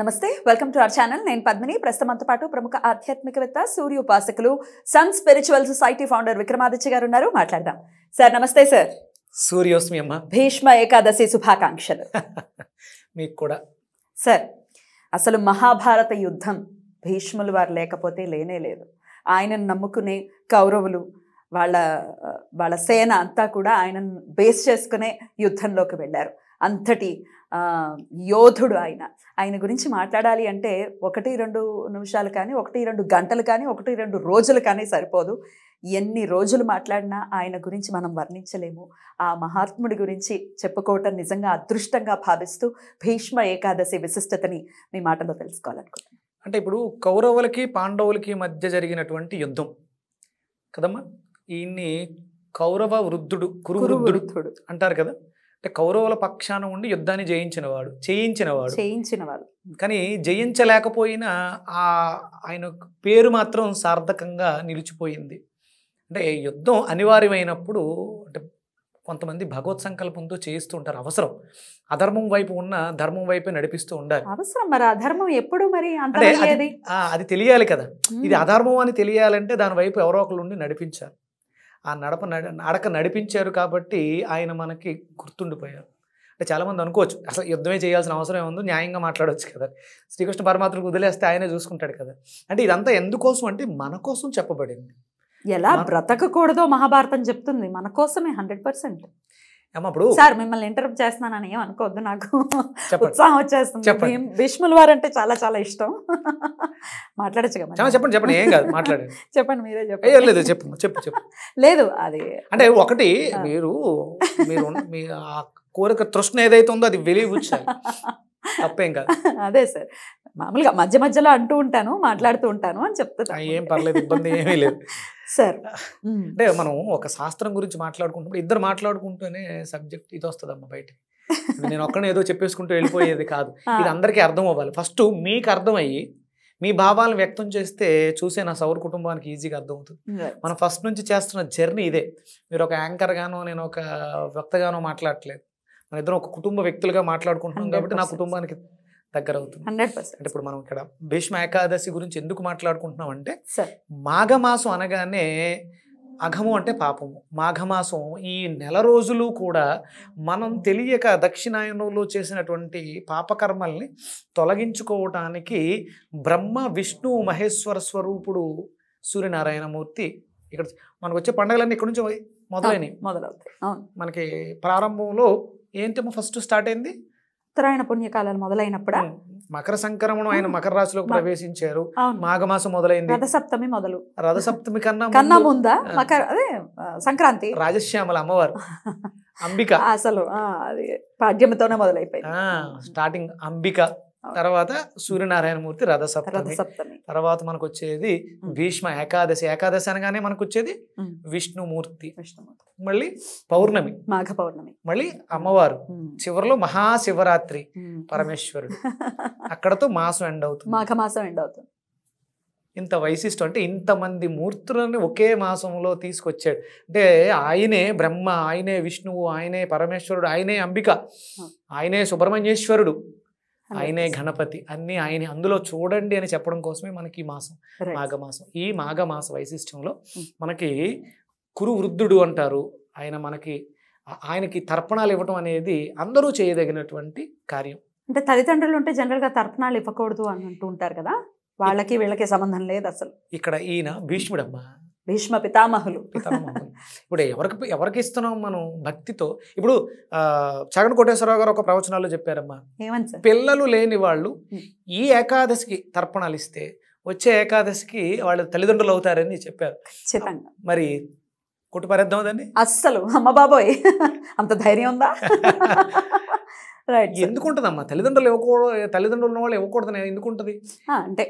నమస్తే welcome to our channel నేను పద్మిని ప్రస్తుతంతో పాటు ప్రముఖ ఆధ్యాత్మికవేత్త ఉపాసకులు sun spiritual society founder Vikramaditya garu ఉన్నారు మాట్లాడదాం సార్ నమస్తే సార్ సూర్యోస్మి అమ్మ భీష్మ ఏకాదశి శుభాకాంక్షలు మీకు కూడా సార్ అసలు మహాభారత యుద్ధం భీష్ములు వారు లేకపోతే లేనే లేదు ఆయనను నమ్ముకునే కౌరవులు వాళ్ళ వాళ్ళ సేన అంతా కూడా ఆయనను బేస్ చేసుకునే యుద్ధంలోకి వెళ్ళారు అంతటి యోధుడు ఆయన ఆయన గురించి మాట్లాడాలి అంటే ఒకటి రెండు నిమిషాలు కానీ ఒకటి రెండు గంటలు కానీ ఒకటి రెండు రోజులు కానీ సరిపోదు ఎన్ని రోజులు మాట్లాడినా ఆయన గురించి మనం వర్ణించలేము ఆ మహాత్ముడి గురించి చెప్పుకోవటం నిజంగా అదృష్టంగా భావిస్తూ భీష్మ ఏకాదశి విశిష్టతని మీ మాటలో తెలుసుకోవాలనుకుంటున్నాను అంటే ఇప్పుడు కౌరవులకి పాండవులకి మధ్య జరిగినటువంటి యుద్ధం కదమ్మా ఈయన్ని కౌరవ వృద్ధుడు కురు వృద్ధుడు అంటారు కదా అంటే కౌరవుల పక్షాన ఉండి యుద్ధాన్ని జయించినవాడు చేయించినవాడు చేయించినవాడు కానీ జయించలేకపోయినా ఆ ఆయన పేరు మాత్రం సార్థకంగా నిలిచిపోయింది అంటే యుద్ధం అనివార్యమైనప్పుడు అంటే కొంతమంది భగవత్ సంకల్పంతో చేయిస్తూ ఉంటారు అవసరం అధర్మం వైపు ఉన్న ధర్మం వైపే నడిపిస్తూ ఉండాలి అవసరం మరి అధర్మం ఎప్పుడు మరి అది తెలియాలి కదా ఇది అధర్మం అని తెలియాలంటే దాని వైపు ఎవరో ఒకరు ఉండి నడిపించాలి ఆ నడప నడక నడిపించారు కాబట్టి ఆయన మనకి గుర్తుండిపోయారు అంటే చాలామంది అనుకోవచ్చు అసలు యుద్ధమే చేయాల్సిన అవసరం ఏముందో న్యాయంగా మాట్లాడవచ్చు కదా శ్రీకృష్ణ పరమాత్మకు వదిలేస్తే ఆయనే చూసుకుంటాడు కదా అంటే ఇదంతా ఎందుకోసం అంటే మన కోసం చెప్పబడింది ఎలా బ్రతకకూడదో మహాభారతం చెప్తుంది మన కోసమే హండ్రెడ్ పర్సెంట్ అప్పుడు సార్ మిమ్మల్ని ఇంటరప్ట్ చేస్తున్నానని ఏం అనుకోవద్దు నాకు ఉత్సాహం వచ్చేస్తుంది చెప్పండి భీష్ముల వారు అంటే చాలా చాలా ఇష్టం మాట్లాడచ్చు కదా చెప్పండి చెప్పండి ఏం కాదు మాట్లాడండి చెప్పండి మీరే చెప్పండి చెప్పు చెప్పు చెప్పు లేదు అది అంటే ఒకటి మీరు మీరు మీ ఆ కోరిక తృష్ణ ఏదైతే ఉందో అది వెలిగుచ్చాయి తప్పేం కాదు అదే సార్ మామూలుగా మధ్య మధ్యలో అంటూ ఉంటాను మాట్లాడుతూ ఉంటాను అని చెప్తాను ఏం పర్లేదు ఇబ్బంది ఏమీ లేదు సార్ అంటే మనం ఒక శాస్త్రం గురించి మాట్లాడుకుంటున్నప్పుడు ఇద్దరు మాట్లాడుకుంటూనే సబ్జెక్ట్ ఇది అమ్మ బయట నేను ఒక్కనే ఏదో చెప్పేసుకుంటూ వెళ్ళిపోయేది కాదు ఇది అందరికీ అర్థం అవ్వాలి ఫస్ట్ మీకు అర్థమయ్యి మీ భావాలను వ్యక్తం చేస్తే చూసే నా సౌర కుటుంబానికి ఈజీగా అర్థమవుతుంది మనం ఫస్ట్ నుంచి చేస్తున్న జర్నీ ఇదే మీరు ఒక యాంకర్ గానో నేను ఒక వ్యక్తగానో మాట్లాడట్లేదు మన ఇద్దరం ఒక కుటుంబ వ్యక్తులుగా మాట్లాడుకుంటున్నాం కాబట్టి నా కుటుంబానికి దగ్గర అవుతుంది హండ్రెడ్ పర్సెంట్ అంటే ఇప్పుడు మనం ఇక్కడ భీష్మ ఏకాదశి గురించి ఎందుకు మాట్లాడుకుంటున్నాం అంటే మాఘమాసం అనగానే అఘము అంటే పాపము మాఘమాసం ఈ నెల రోజులు కూడా మనం తెలియక దక్షిణాయనంలో చేసినటువంటి పాపకర్మల్ని తొలగించుకోవటానికి బ్రహ్మ విష్ణు మహేశ్వర స్వరూపుడు సూర్యనారాయణమూర్తి ఇక్కడ మనకు వచ్చే పండుగలన్నీ ఇక్కడ నుంచి మొదలైనవి మొదలవుతాయి మనకి ప్రారంభంలో ఏంటి ఫస్ట్ స్టార్ట్ అయింది ఉత్తరాయణ పుణ్యకాలాలు మొదలైనప్పుడు మకర సంక్రమణం ఆయన మకర రాశిలోకి ప్రవేశించారు మాఘమాసం మొదలైంది రథసప్తమి మొదలు రథసప్తమి కన్నా కన్నా ముందా మకర అదే సంక్రాంతి రాజశ్యామల అమ్మవారు అంబిక అసలు అది మొదలైపోయింది స్టార్టింగ్ అంబిక తర్వాత సూర్యనారాయణమూర్తి రథసప్తమి తర్వాత మనకు వచ్చేది భీష్మ ఏకాదశి ఏకాదశి అనగానే మనకు వచ్చేది విష్ణుమూర్తి మళ్ళీ పౌర్ణమి మాఘ పౌర్ణమి మళ్ళీ అమ్మవారు చివరిలో మహాశివరాత్రి పరమేశ్వరుడు అక్కడతో మాసం ఎండ్ అవుతుంది మాఘ మాసం ఎండ్ అవుతుంది ఇంత వైశిష్టం అంటే ఇంతమంది మూర్తులని ఒకే మాసంలో తీసుకొచ్చాడు అంటే ఆయనే బ్రహ్మ ఆయనే విష్ణువు ఆయనే పరమేశ్వరుడు ఆయనే అంబిక ఆయనే సుబ్రహ్మణ్యేశ్వరుడు ఆయనే గణపతి అన్నీ ఆయన అందులో చూడండి అని చెప్పడం కోసమే మనకి ఈ మాసం మాఘమాసం ఈ hmm. మాఘమాస వైశిష్టంలో hmm. మనకి కురు వృద్ధుడు అంటారు ఆయన మనకి ఆయనకి తర్పణాలు ఇవ్వటం అనేది అందరూ చేయదగినటువంటి కార్యం అంటే తల్లిదండ్రులు ఉంటే జనరల్గా తర్పణాలు ఇవ్వకూడదు అని అంటూ ఉంటారు కదా వాళ్ళకి వీళ్ళకి సంబంధం లేదు అసలు ఇక్కడ ఈయన hmm. భీష్ముడమ్మా భీష్మ పితామహులు ఇప్పుడు ఎవరికి ఎవరికి ఇస్తున్నాం మనం భక్తితో ఇప్పుడు చగన్ కోటేశ్వరరావు గారు ఒక ప్రవచనాలు చెప్పారమ్మా పిల్లలు లేని వాళ్ళు ఈ ఏకాదశికి తర్పణాలు ఇస్తే వచ్చే ఏకాదశికి వాళ్ళు తల్లిదండ్రులు అవుతారని చెప్పారు మరి కొట్టుపారేద్దాం దాన్ని అస్సలు అమ్మ బాబోయ్ అంత ధైర్యం ఉందా ఎందుకు ఎందుకుంటుందమ్మా తల్లిదండ్రులు ఇవ్వకూడదు తల్లిదండ్రులు వాళ్ళు ఇవ్వకూడదు ఉంటుంది అంటే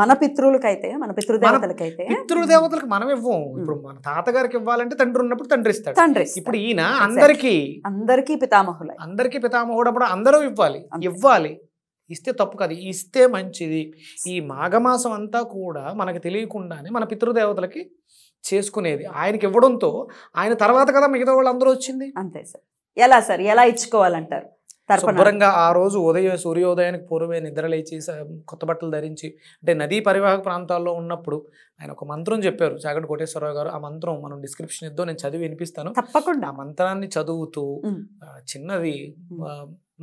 మన పితృలకైతే మన పితృదేవతలకైతే పితృదేవతలకు మనం ఇవ్వం ఇప్పుడు మన తాతగారికి ఇవ్వాలంటే తండ్రి ఉన్నప్పుడు తండ్రి ఇస్తాడు తండ్రి ఇప్పుడు ఈయన అందరికీ అందరికీ పితామహులు అందరికీ పితామహుడు అప్పుడు అందరూ ఇవ్వాలి ఇవ్వాలి ఇస్తే తప్పు కాదు ఇస్తే మంచిది ఈ మాఘమాసం అంతా కూడా మనకు తెలియకుండానే మన పితృదేవతలకి చేసుకునేది ఆయనకి ఇవ్వడంతో ఆయన తర్వాత కదా మిగతా వాళ్ళు అందరూ వచ్చింది అంతే సార్ ఎలా సార్ ఎలా ఇచ్చుకోవాలంటారు శుభ్రంగా ఆ రోజు ఉదయం సూర్యోదయానికి పూర్వమే నిద్రలేచి కొత్త బట్టలు ధరించి అంటే నదీ పరివాహక ప్రాంతాల్లో ఉన్నప్పుడు ఆయన ఒక మంత్రం చెప్పారు చాకటి కోటేశ్వరరావు గారు ఆ మంత్రం మనం డిస్క్రిప్షన్ ఇద్దాం నేను చదివి వినిపిస్తాను తప్పకుండా ఆ మంత్రాన్ని చదువుతూ చిన్నది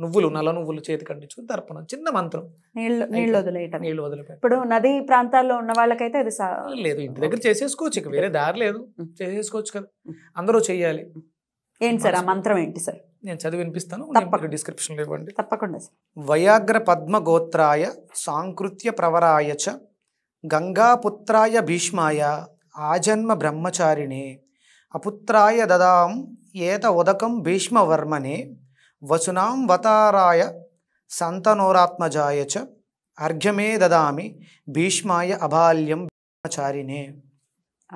నువ్వులు నల్ల నువ్వులు చేతి కంటించు తర్పణం చిన్న మంత్రం నీళ్ళు నీళ్ళు వదిలేయటం నీళ్ళు వదిలిపోయి ఇప్పుడు నదీ ప్రాంతాల్లో ఉన్న వాళ్ళకైతే అది లేదు ఇంటి దగ్గర చేసేసుకోవచ్చు ఇక వేరే దారి లేదు చేసేసుకోవచ్చు కదా అందరూ చెయ్యాలి ఏంటి సార్ ఆ మంత్రం ఏంటి సార్ నేను చదివి వినిపిస్తాను డిస్క్రిప్షన్ ఇవ్వండి తప్పకుండా వయాగ్ర పద్మగోత్రాయ సాంకృత్య ప్రవరాయ చ గంగాపుత్రాయ భీష్మాయ ఆజన్మ బ్రహ్మచారిణే అపుత్రాయ దదాం ఏత ఉదకం భీష్మవర్మనే వసునాం వతారాయ సంతనోరాత్మజాయ చ అర్ఘ్యమే దదామి భీష్మాయ అబాల్యం బ్రహ్మచారిణే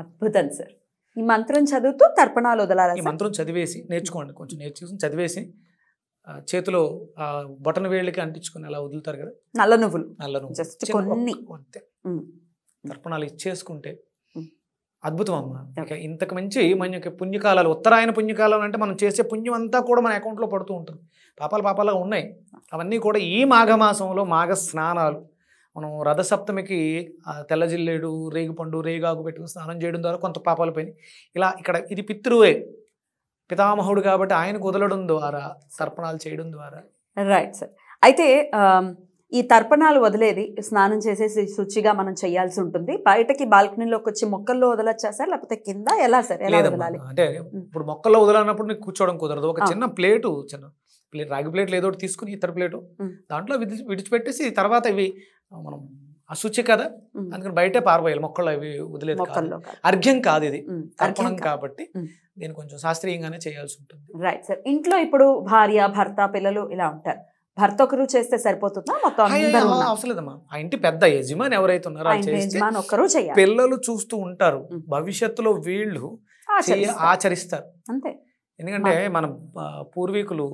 అద్భుతం సార్ ఈ మంత్రం చదువుతూ తర్పణాలు వదలాలి ఈ మంత్రం చదివేసి నేర్చుకోండి కొంచెం నేర్చుకుని చదివేసి చేతిలో బటన్ వేళ్ళకి అంటించుకుని అలా వదులుతారు కదా నల్ల నువ్వులు నల్ల నువ్వులు అంతే తర్పణాలు ఇచ్చేసుకుంటే అద్భుతం అమ్మ ఇంతకు మంచి మన యొక్క పుణ్యకాలాలు ఉత్తరాయణ పుణ్యకాలం అంటే మనం చేసే పుణ్యం అంతా కూడా మన అకౌంట్లో పడుతూ ఉంటుంది పాపాలు పాపాలుగా ఉన్నాయి అవన్నీ కూడా ఈ మాఘమాసంలో మాఘ స్నానాలు మనం రథసప్తమికి తెల్లజిల్లేడు రేగుపండు రేగాకు పెట్టుకుని స్నానం చేయడం ద్వారా కొంత పాపాలు పోయినాయి ఇలా ఇక్కడ ఇది పితృవే పితామహుడు కాబట్టి ఆయన కుదలడం ద్వారా తర్పణాలు చేయడం ద్వారా రైట్ సార్ అయితే ఈ తర్పణాలు వదిలేది స్నానం చేసేసి శుచిగా మనం చేయాల్సి ఉంటుంది బయటకి బాల్కనీలోకి వచ్చి మొక్కల్లో వదలొచ్చా సార్ లేకపోతే కింద ఎలా సార్ ఎలా అంటే ఇప్పుడు మొక్కల్లో వదలనప్పుడు నీకు కూర్చోవడం కుదరదు ఒక చిన్న ప్లేటు చిన్న ప్లేట్ రాగి ప్లేట్లు ఏదో ఒకటి తీసుకుని ఇతర ప్లేటు దాంట్లో విడిచిపెట్టేసి తర్వాత ఇవి మనం అశుచి కదా అందుకని బయటే పారబోయాలి మొక్కలు అవి వదిలేదు అర్ఘ్యం కాదు ఇది తర్పణం కాబట్టి దీన్ని కొంచెం శాస్త్రీయంగానే చేయాల్సి ఉంటుంది రైట్ సార్ ఇంట్లో ఇప్పుడు భార్య భర్త పిల్లలు ఇలా ఉంటారు భర్త ఒకరు చేస్తే సరిపోతుందా మొత్తం అవసరలేదమ్మా ఆ ఇంటి పెద్ద యజమాన్ ఎవరైతే ఉన్నారో పిల్లలు చూస్తూ ఉంటారు భవిష్యత్తులో వీళ్ళు ఆచరిస్తారు అంతే ఎందుకంటే మన పూర్వీకులు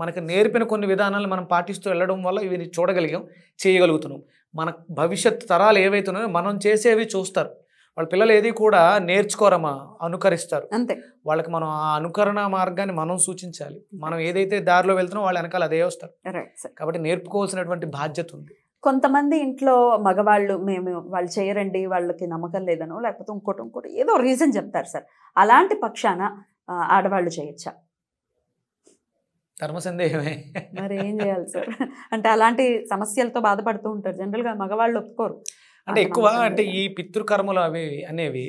మనకు నేర్పిన కొన్ని విధానాలు మనం పాటిస్తూ వెళ్ళడం వల్ల ఇవి చూడగలిగాం చేయగలుగుతున్నాం మన భవిష్యత్ తరాలు ఏవైతున్నాయో మనం చేసేవి చూస్తారు వాళ్ళ పిల్లలు ఏది కూడా నేర్చుకోరమ్మా అనుకరిస్తారు అంతే వాళ్ళకి మనం ఆ అనుకరణ మార్గాన్ని మనం సూచించాలి మనం ఏదైతే దారిలో వెళ్తున్నా వాళ్ళు వెనకాల అదే వస్తారు కాబట్టి నేర్పుకోవాల్సినటువంటి బాధ్యత ఉంది కొంతమంది ఇంట్లో మగవాళ్ళు మేము వాళ్ళు చేయరండి వాళ్ళకి నమ్మకం లేదనో లేకపోతే ఇంకోటి ఇంకోటి ఏదో రీజన్ చెప్తారు సార్ అలాంటి పక్షాన ఆడవాళ్ళు చేయొచ్చా ధర్మ సందేహమే మరి ఏం చేయాలి సార్ అంటే అలాంటి సమస్యలతో బాధపడుతూ ఉంటారు జనరల్గా మగవాళ్ళు ఒప్పుకోరు అంటే ఎక్కువ అంటే ఈ పితృకర్మలు అవి అనేవి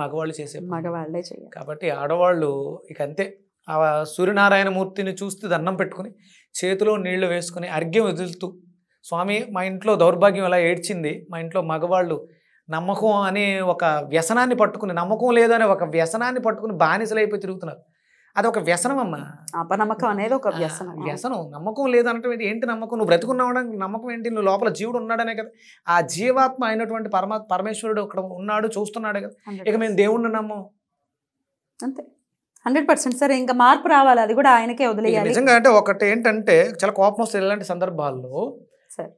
మగవాళ్ళు చేసే మగవాళ్ళే చేయాలి కాబట్టి ఆడవాళ్ళు ఇక అంతే ఆ సూర్యనారాయణ మూర్తిని చూస్తూ దండం పెట్టుకుని చేతిలో నీళ్లు వేసుకుని అర్ఘ్యం వదులుతూ స్వామి మా ఇంట్లో దౌర్భాగ్యం ఇలా ఏడ్చింది మా ఇంట్లో మగవాళ్ళు నమ్మకం అనే ఒక వ్యసనాన్ని పట్టుకుని నమ్మకం లేదనే ఒక వ్యసనాన్ని పట్టుకుని బానిసలైపోయి తిరుగుతున్నారు అదొక వ్యసనం అమ్మా అపనమ్మకం అనేది ఒక వ్యసనం వ్యసనం నమ్మకం లేదనటువంటి ఏంటి నమ్మకం నువ్వు బ్రతుకున్నావడానికి నమ్మకం ఏంటి నువ్వు లోపల జీవుడు ఉన్నాడనే కదా ఆ జీవాత్మ అయినటువంటి పరమా పరమేశ్వరుడు అక్కడ ఉన్నాడు చూస్తున్నాడు కదా ఇక మేము దేవుణ్ణి నమ్మం అంతే హండ్రెడ్ పర్సెంట్ సరే ఇంకా మార్పు రావాలి అది కూడా ఆయనకే వదిలేయాలి నిజంగా అంటే ఒకటి ఏంటంటే చాలా కోపం వస్తుంది ఇలాంటి సందర్భాల్లో సరే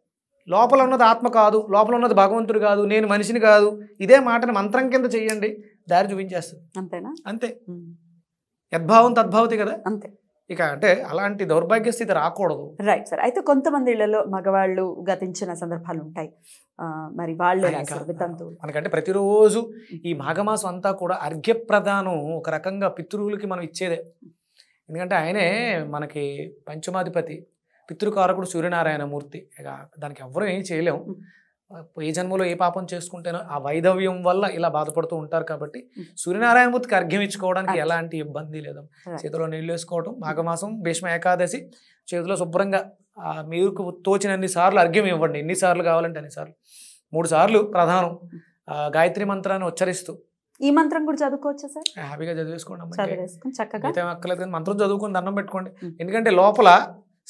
లోపల ఉన్నది ఆత్మ కాదు లోపల ఉన్నది భగవంతుడు కాదు నేను మనిషిని కాదు ఇదే మాటని మంత్రం కింద చేయండి దారి చూపించేస్తుంది అంతేనా అంతే యద్భావం తద్భావతి కదా అంతే ఇక అంటే అలాంటి దౌర్భాగ్య స్థితి రాకూడదు రైట్ సార్ అయితే కొంతమంది ఇళ్లలో మగవాళ్ళు గతించిన సందర్భాలు ఉంటాయి మరి వాళ్ళు మనకంటే ప్రతిరోజు ఈ hmm. మాఘమాసం అంతా కూడా అర్ఘ్యప్రదానం ఒక రకంగా పితృలకి మనం ఇచ్చేదే ఎందుకంటే ఆయనే మనకి పంచమాధిపతి పితృకారకుడు సూర్యనారాయణ మూర్తి ఇక దానికి ఎవ్వరూ ఏం చేయలేము hmm. ఏ జన్మలో ఏ పాపం చేసుకుంటేనో ఆ వైధవ్యం వల్ల ఇలా బాధపడుతూ ఉంటారు కాబట్టి సూర్యనారాయణమూర్తికి అర్ఘ్యం ఇచ్చుకోవడానికి ఎలాంటి ఇబ్బంది లేదు చేతిలో నీళ్ళు వేసుకోవడం మాఘమాసం భీష్మ ఏకాదశి చేతిలో శుభ్రంగా మీరుకు తోచినన్ని సార్లు అర్ఘ్యం ఇవ్వండి ఎన్నిసార్లు కావాలంటే అన్నిసార్లు మూడు సార్లు ప్రధానం గాయత్రి మంత్రాన్ని ఉచ్చరిస్తూ ఈ మంత్రం కూడా చదువుకోవచ్చు సార్ హ్యాపీగా చదివేసుకోండి చక్కగా మంత్రం చదువుకుని దండం పెట్టుకోండి ఎందుకంటే లోపల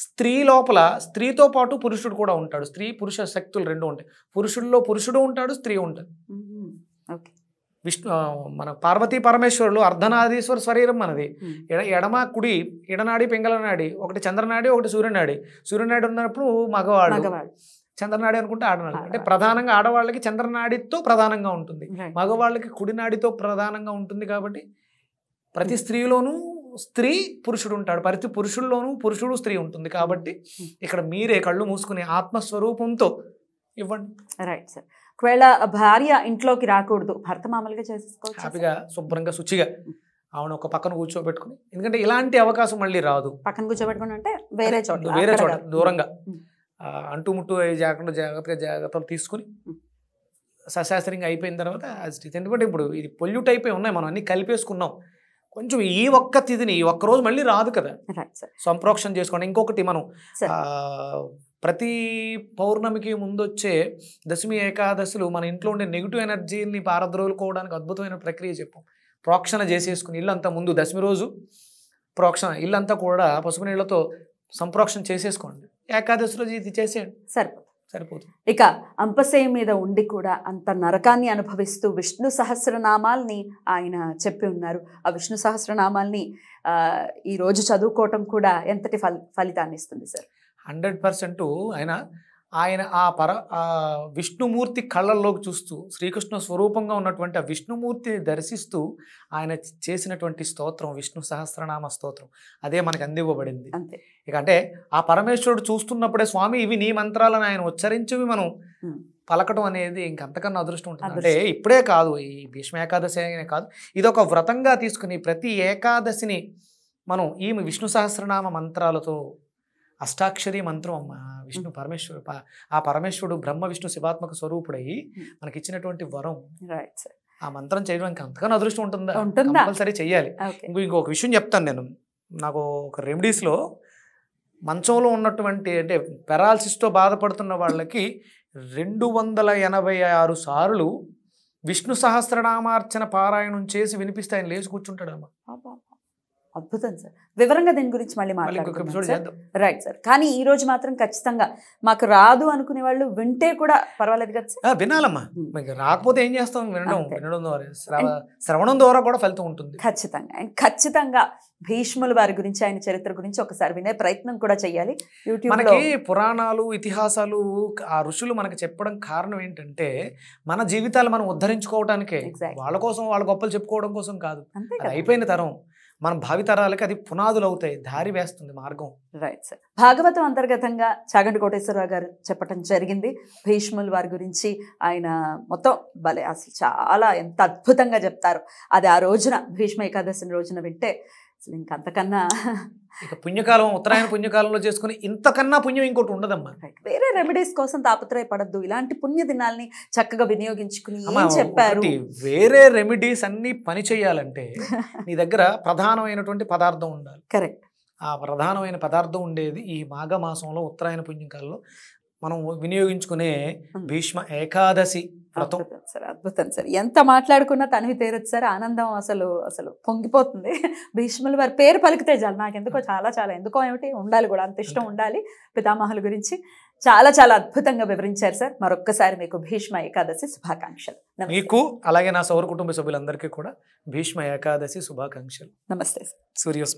స్త్రీ లోపల స్త్రీతో పాటు పురుషుడు కూడా ఉంటాడు స్త్రీ పురుష శక్తులు రెండు ఉంటాయి పురుషుల్లో పురుషుడు ఉంటాడు స్త్రీ ఉంటాడు విష్ణు మన పార్వతీ పరమేశ్వరులు అర్ధనాదీశ్వర శరీరం మనది ఎడ ఎడమ కుడి ఎడనాడి పింగళనాడి ఒకటి చంద్రనాడి ఒకటి సూర్యనాడి సూర్యనాడి ఉన్నప్పుడు మగవాడు చంద్రనాడి అనుకుంటే ఆడనాడు అంటే ప్రధానంగా ఆడవాళ్ళకి చంద్రనాడితో ప్రధానంగా ఉంటుంది మగవాళ్ళకి కుడినాడితో ప్రధానంగా ఉంటుంది కాబట్టి ప్రతి hmm. స్త్రీలోనూ స్త్రీ పురుషుడు ఉంటాడు ప్రతి పురుషుల్లోనూ పురుషుడు స్త్రీ ఉంటుంది కాబట్టి ఇక్కడ మీరే కళ్ళు మూసుకునే ఆత్మస్వరూపంతో ఇవ్వండి రైట్ సార్ ఒకవేళ భార్య ఇంట్లోకి రాకూడదు భర్త మామూలుగా చేసేసుకోవచ్చు హ్యాపీగా శుభ్రంగా శుచిగా ఆవిడ ఒక పక్కన కూర్చోబెట్టుకుని ఎందుకంటే ఇలాంటి అవకాశం మళ్ళీ రాదు పక్కన కూర్చోబెట్టుకుని అంటే వేరే చోట వేరే చోట దూరంగా ముట్టు జాగ్రత్త జాగ్రత్తగా జాగ్రత్తలు తీసుకుని సశాస్త్రంగా అయిపోయిన తర్వాత ఎందుకంటే ఇప్పుడు ఇది పొల్యూట్ అయిపోయి ఉన్నాయి మనం అన్ని కలిపేసుకున్నాం కొంచెం ఈ ఒక్క తిథిని ఈ ఒక్కరోజు మళ్ళీ రాదు కదా సంప్రోక్షణ చేసుకోండి ఇంకొకటి మనం ప్రతి పౌర్ణమికి ముందొచ్చే దశమి ఏకాదశులు మన ఇంట్లో ఉండే నెగిటివ్ ఎనర్జీని పారద్రోలుకోవడానికి అద్భుతమైన ప్రక్రియ చెప్పు ప్రోక్షణ చేసేసుకుని ఇల్లంతా ముందు దశమి రోజు ప్రోక్షణ ఇల్లంతా కూడా పసుపు నీళ్ళతో సంప్రోక్షణ చేసేసుకోండి ఏకాదశి రోజు ఇది చేసేయండి సరే సరిపోతుంది ఇక అంపశయ మీద ఉండి కూడా అంత నరకాన్ని అనుభవిస్తూ విష్ణు సహస్రనామాల్ని ఆయన చెప్పి ఉన్నారు ఆ విష్ణు సహస్రనామాల్ని ఈరోజు చదువుకోవటం కూడా ఎంతటి ఫలితాన్ని ఇస్తుంది సార్ హండ్రెడ్ పర్సెంట్ ఆయన ఆయన ఆ పర ఆ విష్ణుమూర్తి కళ్ళల్లోకి చూస్తూ శ్రీకృష్ణ స్వరూపంగా ఉన్నటువంటి ఆ విష్ణుమూర్తిని దర్శిస్తూ ఆయన చేసినటువంటి స్తోత్రం విష్ణు సహస్రనామ స్తోత్రం అదే మనకు అందివ్వబడింది అంతే ఇక అంటే ఆ పరమేశ్వరుడు చూస్తున్నప్పుడే స్వామి ఇవి నీ మంత్రాలను ఆయన ఉచ్చరించివి మనం పలకడం అనేది ఇంకంతకన్నా అదృష్టం ఉంటుంది అంటే ఇప్పుడే కాదు ఈ భీష్మ ఏకాదశి అనే కాదు ఇది ఒక వ్రతంగా తీసుకుని ప్రతి ఏకాదశిని మనం ఈ విష్ణు సహస్రనామ మంత్రాలతో అష్టాక్షరి మంత్రం అమ్మ విష్ణు పరమేశ్వరు ఆ పరమేశ్వరుడు బ్రహ్మ విష్ణు శివాత్మక స్వరూపుడై ఇచ్చినటువంటి వరం ఆ మంత్రం చేయడానికి అంతగానో అదృష్టం ఉంటుందా కంపల్సరీ చేయాలి ఇంకో ఇంకొక విషయం చెప్తాను నేను నాకు ఒక రెమెడీస్లో మంచంలో ఉన్నటువంటి అంటే పెరాలసిస్తో బాధపడుతున్న వాళ్ళకి రెండు వందల ఎనభై ఆరు సార్లు విష్ణు సహస్రనామార్చన పారాయణం చేసి వినిపిస్తే ఆయన లేచి కూర్చుంటాడమ్మా అద్భుతం సార్ వివరంగా దీని గురించి మళ్ళీ మాట్లాడుకుందాం రైట్ సార్ కానీ ఈ రోజు మాత్రం ఖచ్చితంగా మాకు రాదు అనుకునే వాళ్ళు వింటే కూడా పర్వాలేదు కదా వినాలమ్మా hmm. రాకపోతే ఏం చేస్తాం వినడం వినడం ద్వారా శ్రవణం ద్వారా కూడా ఫలితం ఉంటుంది ఖచ్చితంగా ఖచ్చితంగా భీష్ముల వారి గురించి ఆయన చరిత్ర గురించి ఒకసారి వినే ప్రయత్నం కూడా చేయాలి మనకి పురాణాలు ఇతిహాసాలు ఆ ఋషులు మనకు చెప్పడం కారణం ఏంటంటే మన జీవితాలు మనం ఉద్ధరించుకోవడానికే వాళ్ళ కోసం వాళ్ళ గొప్పలు చెప్పుకోవడం కోసం కాదు అయిపోయిన తరం మన భావితరాలకి అది పునాదులు అవుతాయి దారి వేస్తుంది మార్గం రైట్ సార్ భాగవతం అంతర్గతంగా చాగంటి కోటేశ్వరరావు గారు చెప్పడం జరిగింది భీష్ముల్ వారి గురించి ఆయన మొత్తం భలే అసలు చాలా ఎంత అద్భుతంగా చెప్తారు అది ఆ రోజున భీష్మ ఏకాదశి రోజున వింటే అసలు ఇంకంతకన్నా ఇక పుణ్యకాలం ఉత్తరాయణ పుణ్యకాలంలో చేసుకుని ఇంతకన్నా పుణ్యం ఇంకోటి ఉండదమ్మా వేరే రెమెడీస్ కోసం తాపత్రయపడద్దు ఇలాంటి పుణ్య దినాల్ని చక్కగా వినియోగించుకుని చెప్పారు వేరే రెమెడీస్ అన్ని పని చేయాలంటే నీ దగ్గర ప్రధానమైనటువంటి పదార్థం ఉండాలి కరెక్ట్ ఆ ప్రధానమైన పదార్థం ఉండేది ఈ మాఘమాసంలో ఉత్తరాయణ పుణ్యకాలంలో మనం వినియోగించుకునే భీష్మ ఏకాదశి సార్ అద్భుతం సార్ ఎంత మాట్లాడుకున్నా తనవి తీరదు సార్ ఆనందం అసలు అసలు పొంగిపోతుంది భీష్ములు వారి పేరు పలికితే చాలు నాకు ఎందుకో చాలా చాలా ఎందుకో ఏమిటి ఉండాలి కూడా అంత ఇష్టం ఉండాలి పితామహుల గురించి చాలా చాలా అద్భుతంగా వివరించారు సార్ మరొక్కసారి మీకు భీష్మ ఏకాదశి శుభాకాంక్షలు మీకు అలాగే నా సౌర కుటుంబ సభ్యులందరికీ కూడా భీష్మ ఏకాదశి శుభాకాంక్షలు నమస్తే సార్ సూర్యోస్